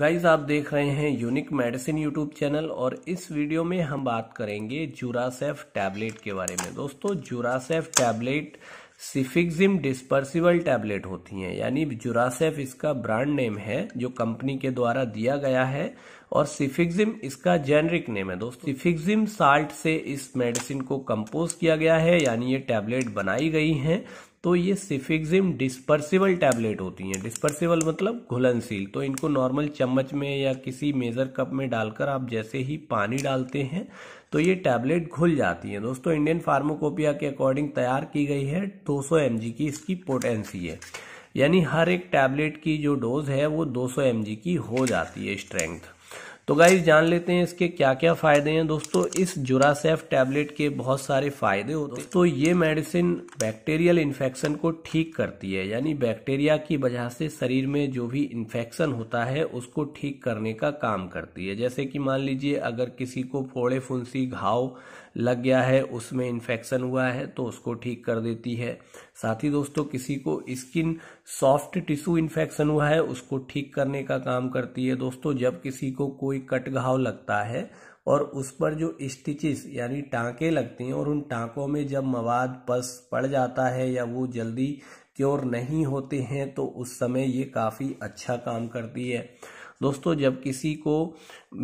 guys आप देख रहे हैं यूनिक मेडिसिन यूट्यूब चैनल और इस वीडियो में हम बात करेंगे जूरासेफ टैबलेट के बारे में दोस्तों जूरासेफ टैबलेट सिफिक्जिम डिस्पर्सिबल टैबलेट होती हैं यानी जुरासेफ इसका ब्रांड नेम है जो कंपनी के द्वारा दिया गया है और सिफिक्जिम इसका जेनरिक नेम है दोस्तों सिफिक्जिम साल्ट से इस मेडिसिन को कंपोज किया गया है यानी ये टैबलेट बनाई गई है तो ये सिफिक्सिम डिस्पर्सिबल टैबलेट होती हैं डिस्पर्सिबल मतलब घुलनशील तो इनको नॉर्मल चम्मच में या किसी मेज़र कप में डालकर आप जैसे ही पानी डालते हैं तो ये टैबलेट घुल जाती हैं दोस्तों इंडियन फार्माकोपिया के अकॉर्डिंग तैयार की गई है 200 सौ की इसकी पोटेंसी है यानी हर एक टैबलेट की जो डोज है वो 200 सौ की हो जाती है स्ट्रेंथ तो गाइज जान लेते हैं इसके क्या क्या फ़ायदे हैं दोस्तों इस जुरासेफ टैबलेट के बहुत सारे फ़ायदे होते हैं तो ये मेडिसिन बैक्टीरियल इन्फेक्शन को ठीक करती है यानी बैक्टीरिया की वजह से शरीर में जो भी इन्फेक्शन होता है उसको ठीक करने का काम करती है जैसे कि मान लीजिए अगर किसी को फोड़े फुंसी घाव लग गया है उसमें इन्फेक्शन हुआ है तो उसको ठीक कर देती है साथ ही दोस्तों किसी को स्किन सॉफ्ट टिश्यू इन्फेक्शन हुआ है उसको ठीक करने का काम करती है दोस्तों जब किसी को कोई कट घाव लगता है और उस पर जो स्टिचेस यानी टाँके लगती हैं और उन टाँकों में जब मवाद पस पड़ जाता है या वो जल्दी क्योर नहीं होते हैं तो उस समय ये काफ़ी अच्छा काम करती है दोस्तों जब किसी को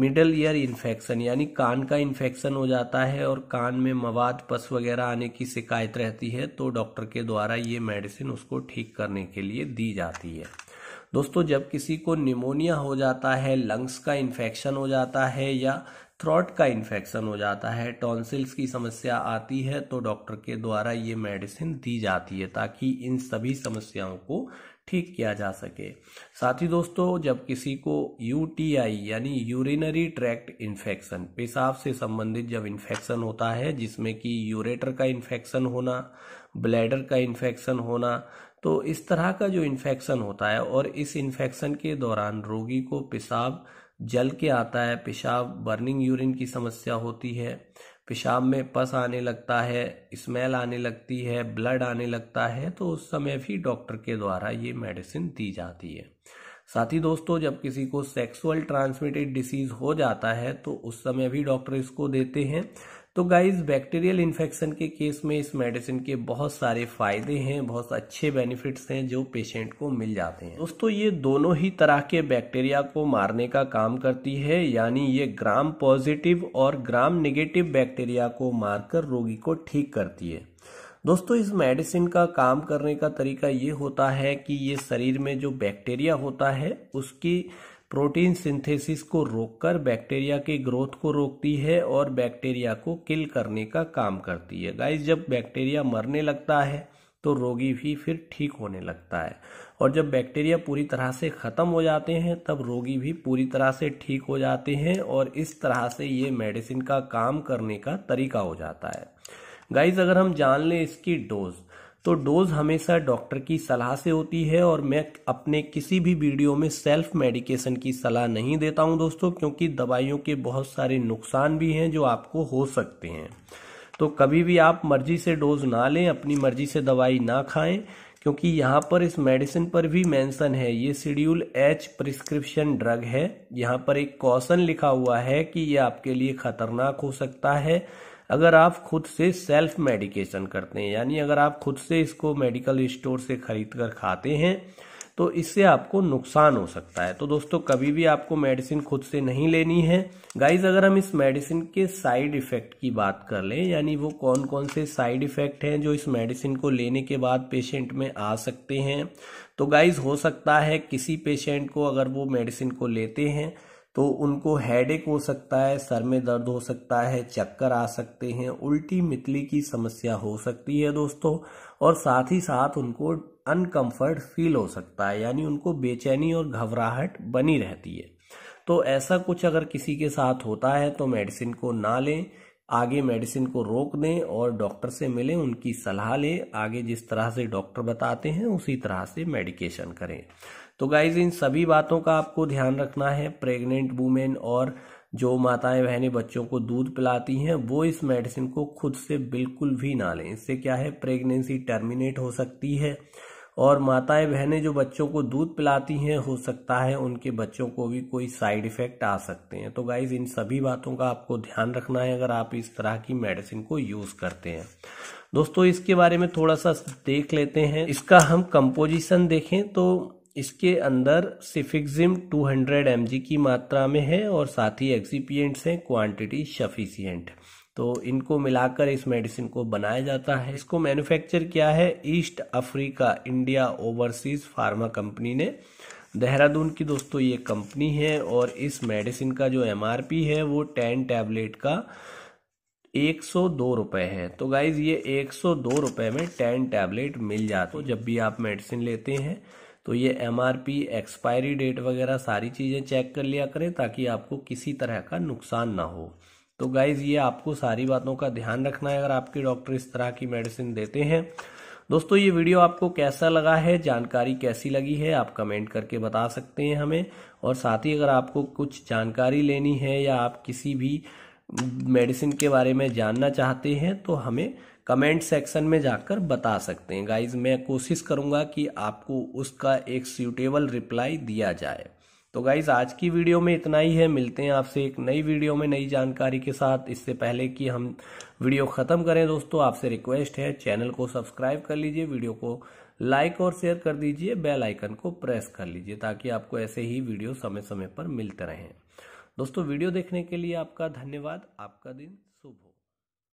मिडल ईयर इन्फेक्शन यानी कान का इन्फेक्शन हो जाता है और कान में मवाद पस वगैरह आने की शिकायत रहती है तो डॉक्टर के द्वारा ये मेडिसिन उसको ठीक करने के लिए दी जाती है दोस्तों जब किसी को निमोनिया हो जाता है लंग्स का इन्फेक्शन हो जाता है या थ्रॉट का इन्फेक्शन हो जाता है टॉन्सिल्स की समस्या आती है तो डॉक्टर के द्वारा ये मेडिसिन दी जाती है ताकि इन सभी समस्याओं को ठीक किया जा सके साथ ही दोस्तों जब किसी को यूटीआई यानी यूरिनरी ट्रैक्ट इन्फेक्शन पेशाब से संबंधित जब इन्फेक्शन होता है जिसमें कि यूरेटर का इन्फेक्शन होना ब्लैडर का इन्फेक्शन होना तो इस तरह का जो इन्फेक्शन होता है और इस इन्फेक्शन के दौरान रोगी को पेशाब जल के आता है पेशाब बर्निंग यूरिन की समस्या होती है पेशाब में पस आने लगता है स्मेल आने लगती है ब्लड आने लगता है तो उस समय भी डॉक्टर के द्वारा ये मेडिसिन दी जाती है साथ ही दोस्तों जब किसी को सेक्सुअल ट्रांसमिटेड डिसीज हो जाता है तो उस समय भी डॉक्टर इसको देते हैं तो गाइज बैक्टीरियल इन्फेक्शन के केस में इस मेडिसिन के बहुत सारे फायदे हैं बहुत अच्छे बेनिफिट्स हैं जो पेशेंट को मिल जाते हैं दोस्तों ये दोनों ही तरह के बैक्टीरिया को मारने का काम करती है यानी ये ग्राम पॉजिटिव और ग्राम निगेटिव बैक्टीरिया को मारकर रोगी को ठीक करती है दोस्तों इस मेडिसिन का काम करने का तरीका ये होता है कि ये शरीर में जो बैक्टीरिया होता है उसकी प्रोटीन सिंथेसिस को रोककर बैक्टीरिया के ग्रोथ को रोकती है और बैक्टीरिया को किल करने का काम करती है गाइस जब बैक्टीरिया मरने लगता है तो रोगी भी फिर ठीक होने लगता है और जब बैक्टीरिया पूरी तरह से ख़त्म हो जाते हैं तब रोगी भी पूरी तरह से ठीक हो जाते हैं और इस तरह से ये मेडिसिन का काम करने का तरीका हो जाता है गाइज अगर हम जान लें इसकी डोज तो डोज हमेशा डॉक्टर की सलाह से होती है और मैं अपने किसी भी वीडियो में सेल्फ मेडिकेशन की सलाह नहीं देता हूं दोस्तों क्योंकि दवाइयों के बहुत सारे नुकसान भी हैं जो आपको हो सकते हैं तो कभी भी आप मर्जी से डोज ना लें अपनी मर्जी से दवाई ना खाएं क्योंकि यहाँ पर इस मेडिसिन पर भी मेंशन है ये शेड्यूल एच प्रिस्क्रिप्शन ड्रग है यहाँ पर एक कौशन लिखा हुआ है कि ये आपके लिए खतरनाक हो सकता है अगर आप खुद से सेल्फ मेडिकेशन करते हैं यानी अगर आप खुद से इसको मेडिकल स्टोर से खरीद कर खाते हैं तो इससे आपको नुकसान हो सकता है तो दोस्तों कभी भी आपको मेडिसिन खुद से नहीं लेनी है गाइज अगर हम इस मेडिसिन के साइड इफेक्ट की बात कर लें यानी वो कौन कौन से साइड इफेक्ट हैं जो इस मेडिसिन को लेने के बाद पेशेंट में आ सकते हैं तो गाइज हो सकता है किसी पेशेंट को अगर वो मेडिसिन को लेते हैं तो उनको हेडेक हो सकता है सर में दर्द हो सकता है चक्कर आ सकते हैं उल्टी मितली की समस्या हो सकती है दोस्तों और साथ ही साथ उनको अनकंफर्ट फील हो सकता है यानी उनको बेचैनी और घबराहट बनी रहती है तो ऐसा कुछ अगर किसी के साथ होता है तो मेडिसिन को ना लें आगे मेडिसिन को रोक दें और डॉक्टर से मिलें उनकी सलाह लें आगे जिस तरह से डॉक्टर बताते हैं उसी तरह से मेडिकेशन करें तो गाइज इन सभी बातों का आपको ध्यान रखना है प्रेग्नेंट वूमेन और जो माताएं बहनें बच्चों को दूध पिलाती हैं वो इस मेडिसिन को खुद से बिल्कुल भी ना लें इससे क्या है प्रेगनेंसी टर्मिनेट हो सकती है और माताएं बहनें जो बच्चों को दूध पिलाती हैं हो सकता है उनके बच्चों को भी कोई साइड इफेक्ट आ सकते हैं तो गाइज इन सभी बातों का आपको ध्यान रखना है अगर आप इस तरह की मेडिसिन को यूज़ करते हैं दोस्तों इसके बारे में थोड़ा सा देख लेते हैं इसका हम कंपोजिशन देखें तो इसके अंदर सिफिक्जिम 200 एम की मात्रा में है और साथ ही एक्सीपियंट्स हैं क्वांटिटी सफिशियंट तो इनको मिलाकर इस मेडिसिन को बनाया जाता है इसको मैन्युफैक्चर किया है East Africa India overseas pharma company ने देहरादून की दोस्तों ये कंपनी है और इस मेडिसिन का जो एम है वो टेन टैबलेट का एक सौ दो रुपए है तो गाइज ये एक सौ दो रुपये में टेन टैबलेट मिल जाते तो जब भी आप मेडिसिन लेते हैं तो ये एम एक्सपायरी डेट वगैरह सारी चीज़ें चेक कर लिया करें ताकि आपको किसी तरह का नुकसान ना हो तो गाइज़ ये आपको सारी बातों का ध्यान रखना है अगर आपके डॉक्टर इस तरह की मेडिसिन देते हैं दोस्तों ये वीडियो आपको कैसा लगा है जानकारी कैसी लगी है आप कमेंट करके बता सकते हैं हमें और साथ ही अगर आपको कुछ जानकारी लेनी है या आप किसी भी मेडिसिन के बारे में जानना चाहते हैं तो हमें कमेंट सेक्शन में जाकर बता सकते हैं गाइज मैं कोशिश करूँगा कि आपको उसका एक सूटेबल रिप्लाई दिया जाए तो गाइज आज की वीडियो में इतना ही है मिलते हैं आपसे एक नई वीडियो में नई जानकारी के साथ इससे पहले कि हम वीडियो ख़त्म करें दोस्तों आपसे रिक्वेस्ट है चैनल को सब्सक्राइब कर लीजिए वीडियो को लाइक और शेयर कर दीजिए बेल आइकन को प्रेस कर लीजिए ताकि आपको ऐसे ही वीडियो समय समय पर मिलते रहें दोस्तों वीडियो देखने के लिए आपका धन्यवाद आपका दिन